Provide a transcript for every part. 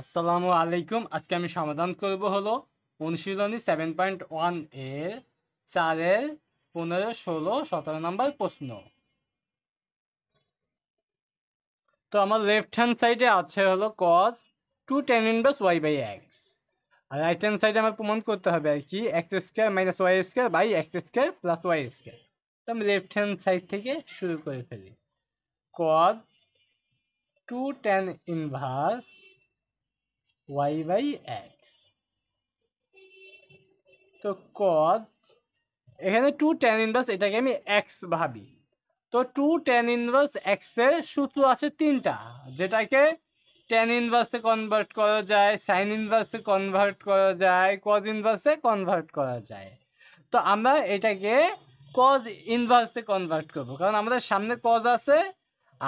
আসসালামু আলাইকুম আজকে আমি সমাধান করব হলো অনুশীলনী সেভেন পয়েন্ট ওয়ান এর চারের পনেরো ষোলো সতেরো নম্বর প্রশ্ন তো আমার লেফট হ্যান্ড সাইডে আছে হলো cos two tan inverse y by x আর রাইট হ্যান্ড সাইডে আমার প্রমাণ করতে হবে আর কি x square minus y square by x square plus y square তো আমি লেফট হ্যান্ড সাইড থেকে শুরু করে ফেলি cos two tan inverse y by x তো কজ এখানে টু ট্যান ইনভার্স এটাকে আমি এক্স ভাবি তো টু ট্যান ইনভার্স এক্সের সূত্র আছে তিনটা যেটাকে ট্যান ইনভার্সে কনভার্ট করা যায় সাইন ইনভার্সে কনভার্ট করা যায় কজ ইনভার্সে কনভার্ট করা যায় তো আমরা এটাকে কজ ইনভার্সে কনভার্ট করব কারণ আমাদের সামনে কজ আছে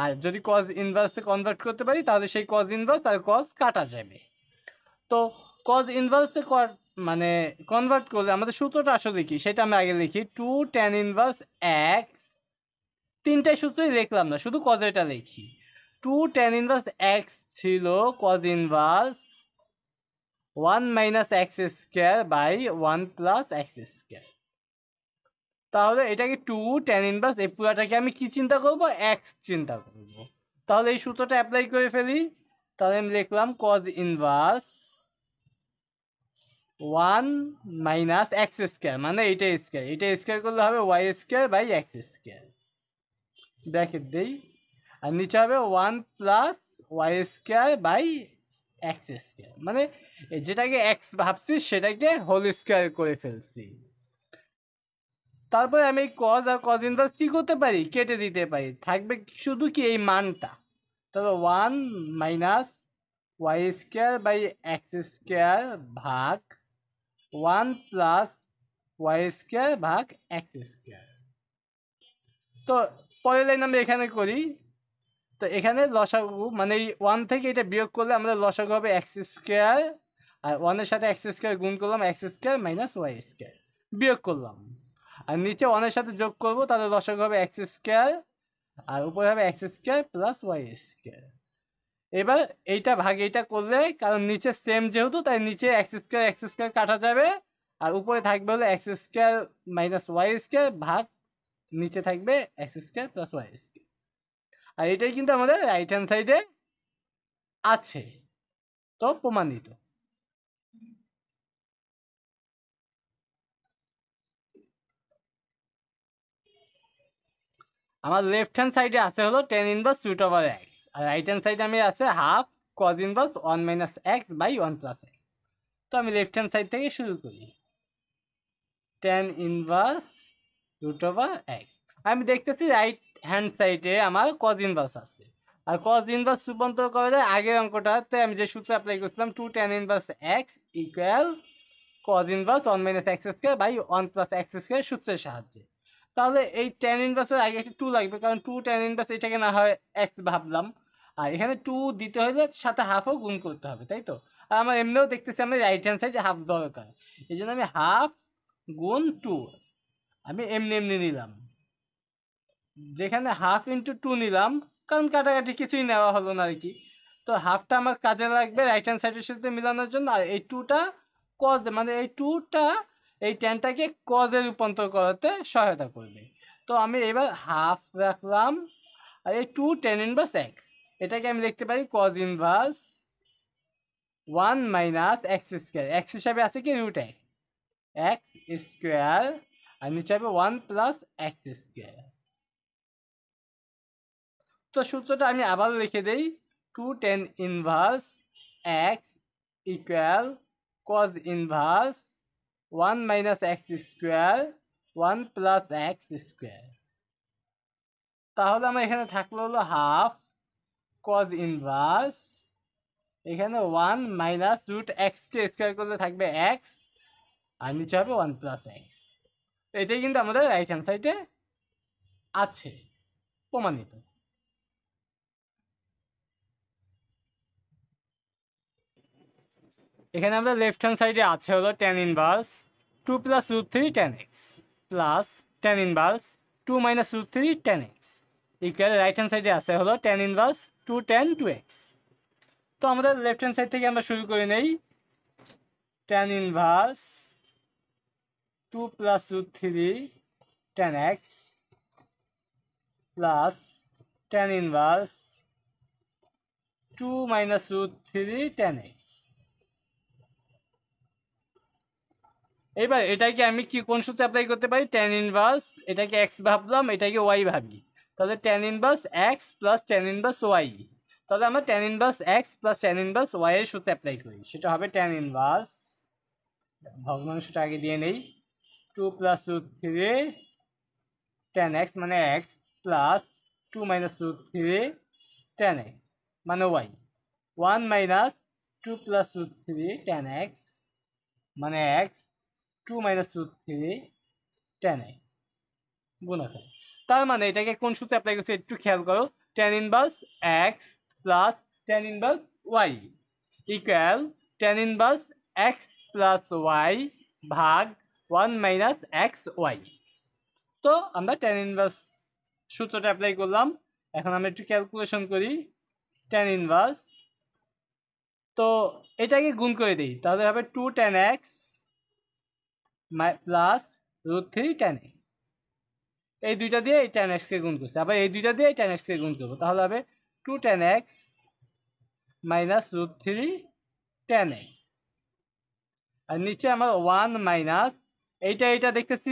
আর যদি কজ ইনভার্সে কনভার্ট করতে পারি তাহলে সেই কজ ইনভার্স আর কজ কাটা যাবে তো কজ ইনভার্সে মানে কনভার্ট করলে আমাদের সূত্রটা আসলে কি সেটা আমি আগে লিখি টু ট্যান ইনভার্স এক তিনটাই সূত্রই লিখলাম না শুধু কজেটা লিখি টু ট্যান ইনভার্স এক্স ছিল cos inverse one minus x square by one plus x square তাহলে এটাকে টু ট্যান ইনভার্স এই পুরাটাকে আমি কি চিন্তা করব এক্স চিন্তা করব তাহলে এই সূত্রটা অ্যাপ্লাই করে ফেলি তাহলে আমি লিখলাম cos inverse one minus x square মানে এইটা স্কোয়ার এইটা স্কোয়ার করলে হবে y square by x square দেখে দিই আর নিচে হবে one plus y square by x square মানে যেটাকে এক্স ভাবছি সেটাকে হোল স্কোয়ার করে ফেলছি তারপরে আমি কজ আর কজ ইনভার্স কী করতে পারি কেটে দিতে পারি থাকবে শুধু কি এই মানটা তবে one minus y square by x square ভাগ ওয়ান প্লাস ওয়াই স্কোয়ার ভাগ এক্স স্কোয়ার তো পরের লাইন আমরা এখানে করি তো এখানে লসাগু মানে এই ওয়ান থেকে এটা বিয়োগ করলে আমরা লসাগু হবে এক্স স্কোয়ার আর ওয়ানের সাথে এক্স স্কোয়ার গুণ করলাম x square minus y square বিয়োগ করলাম আর নিচে ওয়ানের সাথে যোগ করবো তাহলে লসাগু হবে এক্স স্কোয়ার আর উপরে হবে x square plus y square এবার এইটা ভাগ এইটা করলে কারণ নিচে সেম যেহেতু তাই নিচে এক্স স্কোয়ার এক্স স্কোয়ার কাটা যাবে আর উপরে থাকবে হলো x square minus y square ভাগ নিচে থাকবে x square plus y square আর এটাই কিন্তু আমাদের রাইট হ্যান্ড সাইডে আছে তো প্রমাণিত আমার লেফট হ্যান্ড সাইডে আছে হলো tan inverse root over x আর রাইট হ্যান্ড সাইডে আমি আছে half cos inverse one minus x by one plus x তো আমি লেফট হ্যান্ড সাইড থেকে শুরু করি tan inverse root over x আমি দেখতেছি রাইট হ্যান্ড সাইডে আমার কজ ইনভার্স আছে আর কজ ইনভার্স রূপান্তর করা যায় আগের অঙ্কটাতে আমি যে সূত্র অ্যাপ্লাই করছিলাম two tan inverse x equal cos inverse one minus x square by one plus x square সূত্রের সাহায্যে তাহলে এই টেন ইনভার্সের আগে একটা টু লাগবে কারণ টু টেন ইনভার্স এটাকে না হয় এক্স ভাবলাম আর এখানে টু দিতে হলে সাথে হাফও গুণ করতে হবে তাই তো আর আমার এমনিও দেখতেছি আমি রাইট হ্যান্ড সাইড হাফ দরকার এই জন্য আমি হাফ গুণ টু আমি এমনি এমনি নিলাম যেখানে হাফ ইন্টু টু নিলাম কারণ কাটাকাটি কিছুই নেওয়া হলো না আর কি তো হাফটা আমার কাজে লাগবে রাইট হ্যান্ড সাইডের সাথে মিলানোর জন্য আর এই টুটা কজ মানে এই টুটা এই টেনটাকে কজে রূপান্তর করাতে সহায়তা করবে তো আমি এবার হাফ রাখলাম আর এই টু টেন ইনভার্স এক্স এটাকে আমি দেখতে পারি cos inverse one minus x square x হিসাবে আছে কি রুট এক্স এক্স স্কোয়ার আর নিচে হবে ওয়ান প্লাস এক্স স্কোয়ার তো সূত্রটা আমি আবার লিখে দিই two tan inverse x equal cos inverse one minus x square one plus x square তাহলে আমার এখানে থাকলো হলো হাফ কজ ইনভার্স এখানে ওয়ান মাইনাস রুট এক্সকে স্কোয়ার করলে থাকবে এক্স আর নিচে হবে ওয়ান প্লাস এক্স এটাই কিন্তু আমাদের রাইট হ্যান্ড সাইডে আছে প্রমাণিত এখানে আমরা লেফট হ্যান্ড সাইডে আছে হলো tan inverse two plus root three tan x plus tan inverse two minus root three tan x equal right hand সাইডে আছে হলো tan inverse two tan two x তো আমাদের লেফট হ্যান্ড সাইড থেকে আমরা শুরু করে নেই tan inverse two plus root three tan x plus tan inverse two minus root three tan x এবার এটাকে আমি কি কোন সূত্রে অ্যাপ্লাই করতে পারি ট্যান ইনভার্স এটাকে এক্স ভাবলাম এটাকে ওয়াই ভাবি তাহলে tan inverse x plus tan inverse y তাহলে আমরা tan inverse x plus tan inverse y এর সূত্রে অ্যাপ্লাই করি সেটা হবে ট্যান ইনভার্স ভগ্নাংশটা আগে দিয়ে নেই two plus root three tan x মানে x plus two minus root three tan x মানে y one minus two plus root three tan x মানে x two minus root three tan x গুণাকার তার মানে এটাকে কোন সূত্রে অ্যাপ্লাই করছে একটু খেয়াল করো tan inverse x plus tan inverse y equal tan inverse x plus y ভাগ ওয়ান মাইনাস এক্স ওয়াই তো আমরা টেন ইনভার্স সূত্রটা অ্যাপ্লাই করলাম এখন আমরা একটু ক্যালকুলেশন করি টেন ইনভার্স তো এটাকে গুণ করে দিই তাহলে হবে two tan x plus root three tan x এই দুইটা দিয়ে এই টেন এক্সকে গুণ করছে আবার এই দুইটা দিয়ে এই টেন এক্সকে গুণ করবো তাহলে হবে two tan x minus root three tan x আর নিচে আমার ওয়ান মাইনাস এইটা এইটা দেখতেছি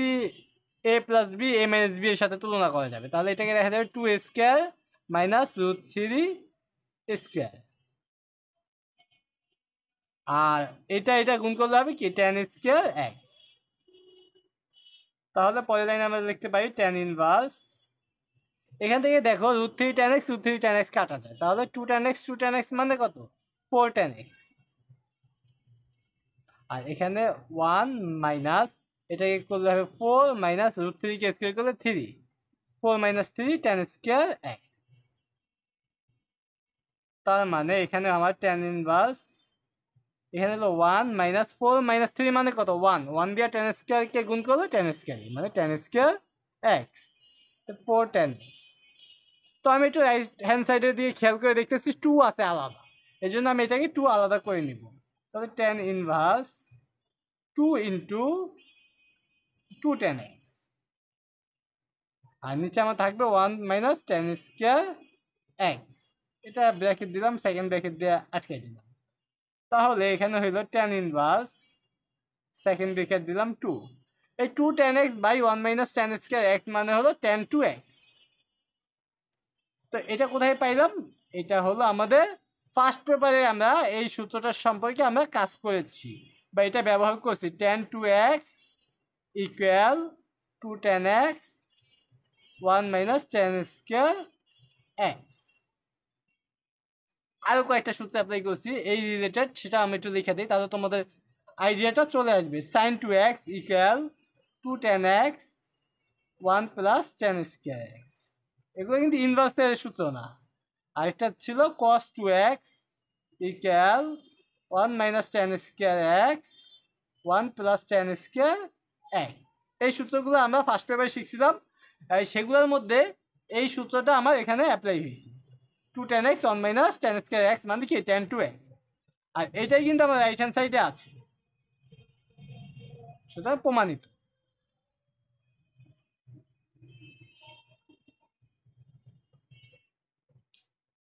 a plus b a minus b এর সাথে তুলনা করা যাবে তাহলে এটাকে দেখা যাবে two square minus root three square আর এটা এটা গুণ করলে হবে কি টেন স্কোয়ার এক্স তাহলে পরের লাইন আমরা লিখতে পারি ট্যান ইনভার্স এখান থেকে দেখো root three tan x root three tan x কাটা যায় তাহলে two tan x two tan x মানে কত ফোর টেন এক্স আর এখানে ওয়ান মাইনাস এটাকে করলে হবে ফোর মাইনাস রুট থ্রিকে স্কোয়ার করলে three four minus three tan square এক তার মানে এখানে আমার টেন ইনভার্স এখানে হলো one minus four minus three মানে কত ওয়ান ওয়ান দিয়ে টেন স্কোয়ারকে গুণ করলো টেন স্কোয়ার মানে টেন স্কোয়ার এক্স তো ফোর টেন তো আমি একটু রাইট হ্যান্ড সাইডের দিকে খেয়াল করে দেখতেছি টু আছে আলাদা এই জন্য আমি এটাকে টু আলাদা করে নিব তাহলে tan inverse two into two tan x আর নিচে আমার থাকবে one minus tan square x এটা ব্র্যাকেট দিলাম সেকেন্ড ব্র্যাকেট দিয়ে আটকে দিলাম তাহলে এখানে হইল টেন ইনভার্স সেকেন্ড ব্রেকেট দিলাম টু এই two tan x by one minus tan square x মানে হলো টেন টু এক্স তো এটা কোথায় পাইলাম এটা হলো আমাদের ফার্স্ট পেপারে আমরা এই সূত্রটার সম্পর্কে আমরা কাজ করেছি বা এটা ব্যবহার করছি tan two x equal two tan x one minus tan square x আরও কয়েকটা সূত্র অ্যাপ্লাই করছি এই রিলেটেড সেটা আমি একটু লিখে দিই তাহলে তোমাদের আইডিয়াটা চলে আসবে sine two x equal two tan x one plus tan square x এগুলো কিন্তু ইনভার্সের সূত্র না আরেকটা ছিল cos two x equal one minus tan square x one plus tan square x এই সূত্রগুলো আমরা ফার্স্ট পেপারে শিখছিলাম সেগুলোর মধ্যে এই সূত্রটা আমার এখানে অ্যাপ্লাই হয়েছে two tan x one minus tan square x মানে কি টেন টু এক্স আর এটাই কিন্তু আমার রাইট হ্যান্ড সাইডে আছে সেটা প্রমাণিত